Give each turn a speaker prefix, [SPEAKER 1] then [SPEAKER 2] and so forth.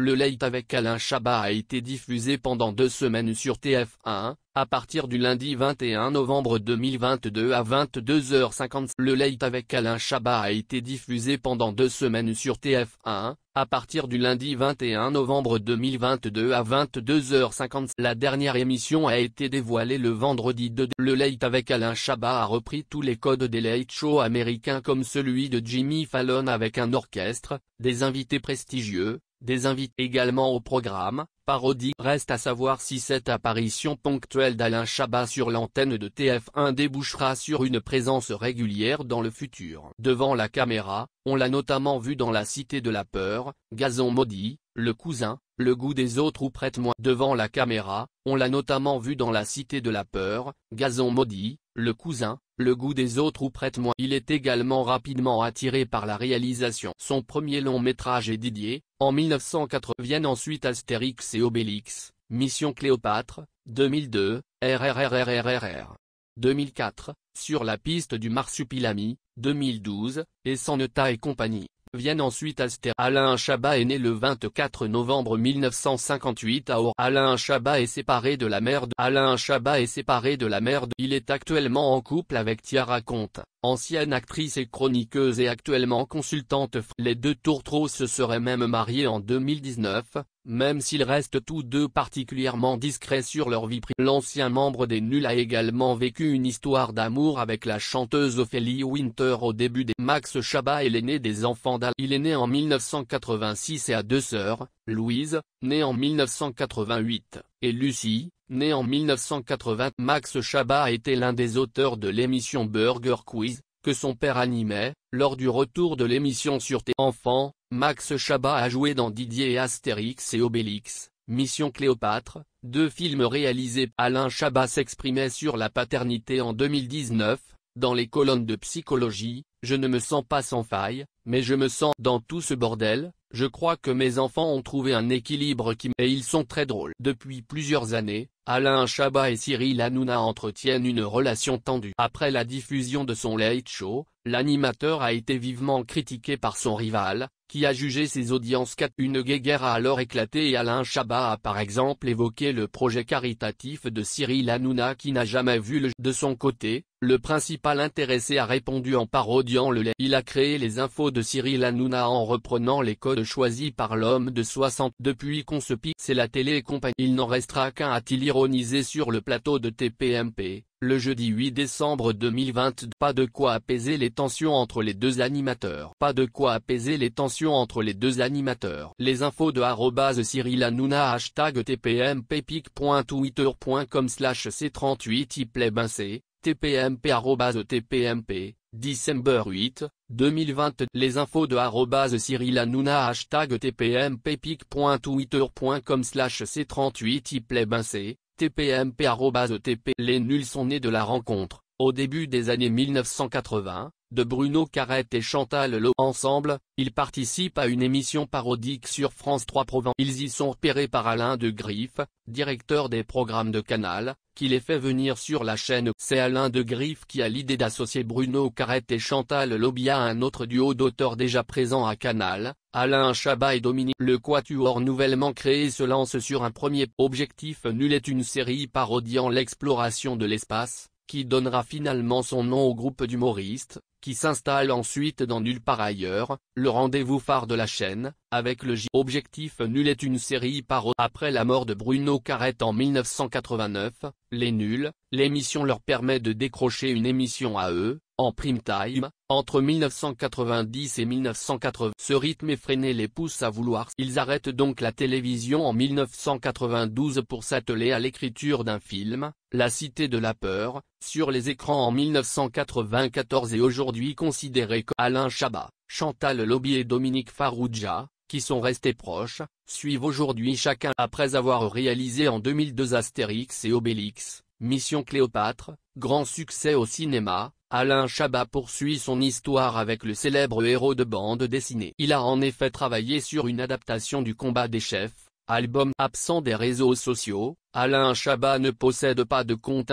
[SPEAKER 1] Le Late avec Alain Chabat a été diffusé pendant deux semaines sur TF1, à partir du lundi 21 novembre 2022 à 22h50. Le Late avec Alain Chabat a été diffusé pendant deux semaines sur TF1, à partir du lundi 21 novembre 2022 à 22h50. La dernière émission a été dévoilée le vendredi 2. Le Late avec Alain Chabat a repris tous les codes des late shows américains comme celui de Jimmy Fallon avec un orchestre, des invités prestigieux, des invités également au programme, parodie reste à savoir si cette apparition ponctuelle d'Alain Chabat sur l'antenne de TF1 débouchera sur une présence régulière dans le futur. Devant la caméra, on l'a notamment vu dans La Cité de la Peur, Gazon Maudit, Le Cousin, Le Goût des Autres ou Prête-moi. Devant la caméra, on l'a notamment vu dans La Cité de la Peur, Gazon Maudit, Le Cousin, le goût des autres ou prête-moi. Il est également rapidement attiré par la réalisation. Son premier long métrage est dédié, en 1904. Viennent ensuite Astérix et Obélix, Mission Cléopâtre, 2002, RRRRRR. 2004, Sur la piste du marsupilami, 2012, et Soneta et compagnie. Viennent ensuite Aster. Alain Chabat est né le 24 novembre 1958 à Or. Alain Chabat est séparé de la merde. de Alain Chabat est séparé de la merde. Il est actuellement en couple avec Tiara Comte. Ancienne actrice et chroniqueuse et actuellement consultante les deux tourtereaux se seraient même mariés en 2019, même s'ils restent tous deux particulièrement discrets sur leur vie privée. L'ancien membre des Nuls a également vécu une histoire d'amour avec la chanteuse Ophélie Winter au début des Max Chabat et l'aîné des enfants d'Al. Il est né en 1986 et a deux sœurs, Louise, née en 1988 et Lucie, née en 1980. Max Chabat a été l'un des auteurs de l'émission Burger Quiz, que son père animait, lors du retour de l'émission sur Tes enfants, Max Chabat a joué dans Didier et Astérix et Obélix, Mission Cléopâtre, deux films réalisés. Alain Chabat s'exprimait sur la paternité en 2019, dans les colonnes de psychologie, je ne me sens pas sans faille, mais je me sens dans tout ce bordel, je crois que mes enfants ont trouvé un équilibre qui et ils sont très drôles. Depuis plusieurs années, Alain Chabat et Cyril Hanouna entretiennent une relation tendue. Après la diffusion de son Late Show, L'animateur a été vivement critiqué par son rival, qui a jugé ses audiences 4. Une guéguerre a alors éclaté et Alain Chabat a par exemple évoqué le projet caritatif de Cyril Hanouna qui n'a jamais vu le De son côté, le principal intéressé a répondu en parodiant le lait. Il a créé les infos de Cyril Hanouna en reprenant les codes choisis par l'homme de 60. Depuis qu'on se pique, c'est la télé et compagnie. Il n'en restera qu'un a-t-il ironisé sur le plateau de TPMP le jeudi 8 décembre 2020 pas de quoi apaiser les tensions entre les deux animateurs pas de quoi apaiser les tensions entre les deux animateurs les infos de arrobase Cyril Hanouna hashtag TPMPpic.twitter.com slash c38 iplebinc tpmp arrobase tpmp December 8, 2020 Les infos de arrobase Cyril hashtag slash c38 iplebinc tpmp e Les nuls sont nés de la rencontre, au début des années 1980, de Bruno Carrette et Chantal Lowe. Ensemble, ils participent à une émission parodique sur France 3 Provence. Ils y sont repérés par Alain de Griffe, directeur des programmes de Canal, qui les fait venir sur la chaîne. C'est Alain de Griffe qui a l'idée d'associer Bruno Carrette et Chantal Lobia à un autre duo d'auteurs déjà présent à Canal, Alain Chabat et Dominique. Le quatuor nouvellement créé se lance sur un premier objectif nul est une série parodiant l'exploration de l'espace, qui donnera finalement son nom au groupe d'humoristes, qui s'installe ensuite dans Nulle part ailleurs, le rendez-vous phare de la chaîne, avec le J. Objectif Nul est une série par Après la mort de Bruno Carrette en 1989, Les Nuls, l'émission leur permet de décrocher une émission à eux, en prime time, entre 1990 et 1980. Ce rythme effréné les pousse à vouloir. Ils arrêtent donc la télévision en 1992 pour s'atteler à l'écriture d'un film, La Cité de la Peur, sur les écrans en 1994 et aujourd'hui considéré comme Alain Chabat, Chantal Lobby et Dominique Farouja, qui sont restés proches, suivent aujourd'hui chacun après avoir réalisé en 2002 Astérix et Obélix. Mission Cléopâtre, grand succès au cinéma, Alain Chabat poursuit son histoire avec le célèbre héros de bande dessinée. Il a en effet travaillé sur une adaptation du Combat des chefs, album absent des réseaux sociaux, Alain Chabat ne possède pas de compte